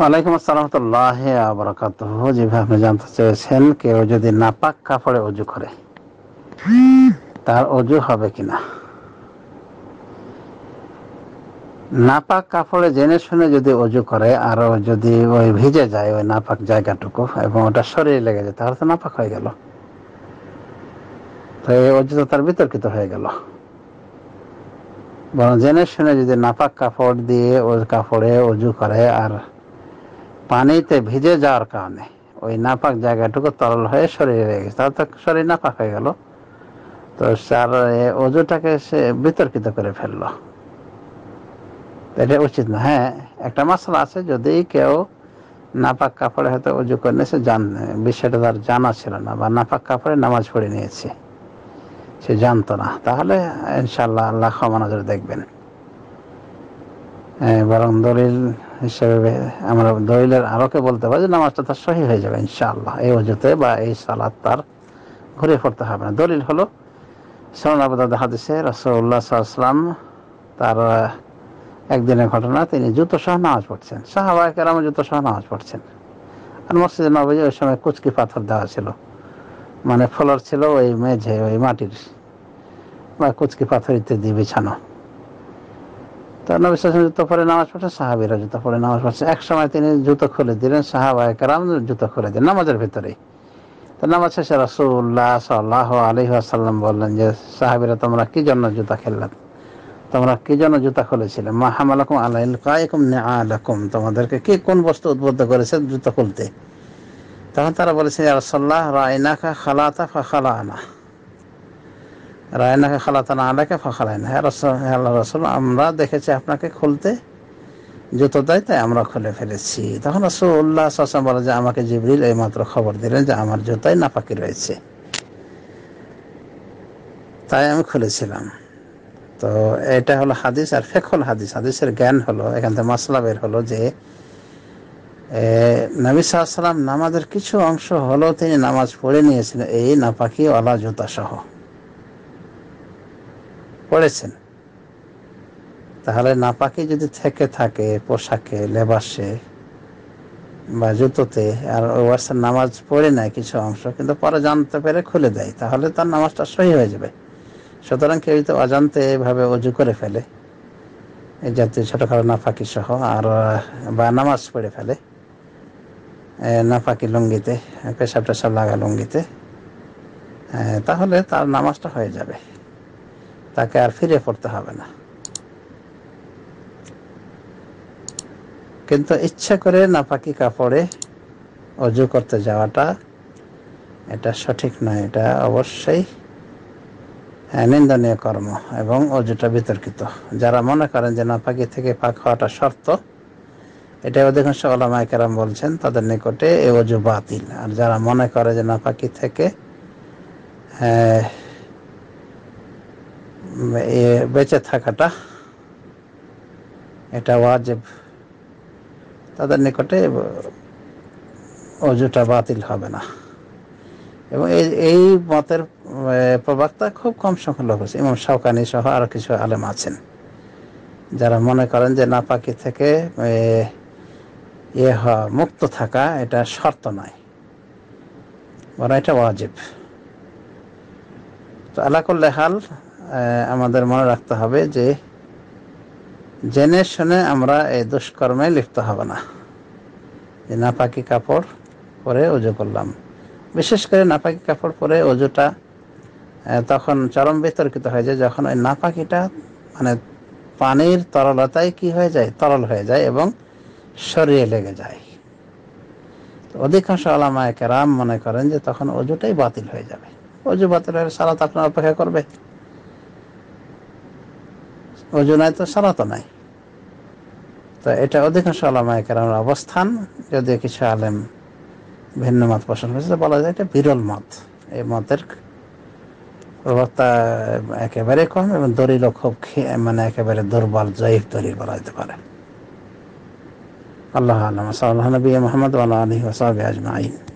ওয়ালাইকুম আবরাকাত যেভাবে আপনি জানতে চেয়েছেন কেউ যদি নাপাক কাপড়ে অজু করে তার অজু হবে কিনা নাপাক কাপড়ে জেনে শুনে যদি অজু করে আর যদি ওই ভিজে যায় ওই নাপাক জায়গাটুকু এবং ওটা শরীরে লেগে যায় তাহলে তো নাপাক হয়ে গেল তো এই অজু তো তার বিতর্কিত হয়ে গেল বরং জেনে শুনে যদি নাপাক কাপড় দিয়ে ওই কাপড়ে অজু করে আর পানিতে ভিজে যাওয়ার কারণে ওই নাপাক জায়গাটুকু তরল হয়ে শরীরে রয়ে গেছে তাহলে তো শরীর নাপাক হয়ে গেল তো তার অজুটাকে সে বিতর্কিত করে ফেললো এটা উচিত না হ্যাঁ একটা মশলা আছে যদি কেউ নাপাক কাপড়ে হয়তো উজু করে নিয়েছে জান বিষয়টা তার জানা ছিল না বা নাপাক কাপড়ে নামাজ পড়ে নিয়েছে সে জানতো না তাহলে ইনশাল্লাহ আল্লাহ ক্ষমা নজর দেখবেন বরং দলিল হিসেবে আমরা দলিলের আরোকে বলতে পারি যে নামাজটা তার সহি হয়ে যাবে ইনশাল্লাহ এই অজুতে বা এই সালাদ তার ঘুরে পড়তে হবে না দলিল হলো সরণাবাদ হাদিসে রসল্লা সাল্লাম তার একদিনের ঘটনা তিনি জুতো সহ নামাজ পড়ছেন সাহাবায় কেরামে জুতো সহ নামাজ পড়ছেন আর মসজিদে নবজে ওই সময় কুচকি পাথর দেওয়া ছিল মানে ফলর ছিল ওই মেঝে ওই মাটির বা কুচকি পাথর ইত্যাদি বিছানো জুতো পরে নামাজ জুতো পরে নামাজ পড়ছে এক সময় তিনি জুতো খুলে দিলেন জুতো খুলে দিলেন নামাজের ভিতরে নামাজ বললেন যে তোমরা কি জন্য জুতা খেললাম তোমরা কি জন্য জুতা খুলেছিলে আলাইল আলাকুম তোমাদেরকে কি কোন বস্তু উদ্বুদ্ধ করেছে জুতা খুলতে তখন তারা বলেছে খালাতা রায়নাকে খালাতানা আলাকে ফাঁকালায়না হ্যাঁ না হ্যাঁ রসুল আমরা দেখেছি আপনাকে খুলতে জুতো দেয় তাই আমরা খুলে ফেলেছি তখন রসুল্লাহ সাসাম বলে যে আমাকে জিবরিল এইমাত্র খবর দিলেন যে আমার জুতায় নাপাকি রয়েছে তাই আমি খুলেছিলাম তো এটা হলো হাদিস আর ফেকল হাদিস হাদিসের জ্ঞান হলো এখান থেকে মাসলা বের হলো যে নবী সাল্লাম নামাজের কিছু অংশ হলো তিনি নামাজ পড়ে নিয়েছিলেন এই নাপাকি ওলা জুতা সহ পড়েছেন তাহলে নাপাকি যদি থেকে থাকে পোশাকে লেবাসে বা জুতোতে আর ওয়াসার নামাজ পড়ে নেয় কিছু অংশ কিন্তু পরে জানতে পেরে খুলে দেয় তাহলে তার নামাজটা সহি হয়ে যাবে সুতরাং কেউ যদি অজান্তে এভাবে অজু করে ফেলে এই জাতীয় ছোটোখাটো নাফাকি সহ আর বা নামাজ পড়ে ফেলে নাফাকি লুঙ্গিতে পেশাব টেশাব লাগা লুঙ্গিতে তাহলে তার নামাজটা হয়ে যাবে তাকে আর ফিরে পড়তে হবে না কিন্তু ইচ্ছা করে নাপাকি কাপড়ে অজু করতে যাওয়াটা এটা সঠিক নয় এটা অবশ্যই হ্যাঁ, নিন্দনীয় কর্ম এবং অজুটা বিতর্কিত যারা মনে করেন যে নাপাকি থেকে পাক হওয়াটা শর্ত এটা অধিকাংশ ওলামায় কেরাম বলছেন তাদের নিকটে এ অজু বাতিল আর যারা মনে করে যে নাপাকি থেকে হ্যাঁ, বেঁচে থাকাটা এটা ওয়াজেব তাদের নিকটে অজুটা বাতিল হবে না এবং এই এই মতের প্রবক্তা খুব কম সংখ্যক আছে ইমাম সাউকানি সহ আরও কিছু আলেম আছেন যারা মনে করেন যে নাপাকি থেকে ইয়ে হওয়া মুক্ত থাকা এটা শর্ত নয় বরং এটা ওয়াজিব তো আলাকুল্লে হাল আমাদের মনে রাখতে হবে যে জেনে শুনে আমরা এই দুষ্কর্মে লিপ্ত হব না যে নাপাকি কাপড় পরে অজু করলাম বিশেষ করে নাপাকি কাপড় পরে অজুটা তখন চরম বিতর্কিত হয়ে যায় যখন ওই নাপাকিটা মানে পানির তরলতায় কি হয়ে যায় তরল হয়ে যায় এবং শরীরে লেগে যায় অধিকাংশ আলামায়কে রাম মনে করেন যে তখন অজুটাই বাতিল হয়ে যাবে অজু বাতিল হয়ে সারা আপনার অপেক্ষা করবে অজু নাই তো সালাত নাই তো এটা অধিকাংশ আলামায় কারণ অবস্থান যদিও কিছু আলেম ভিন্ন মত পোষণ করেছে বলা যায় এটা বিরল মত এই মতের প্রভাবটা একেবারে কম এবং দরিল খুব মানে একেবারে দুর্বল জয়ীফ দরিল বলা যেতে পারে আল্লাহ আলম সাল্লাহ নবী মোহাম্মদ আল্লাহ আলী ওসাহ আজমাইন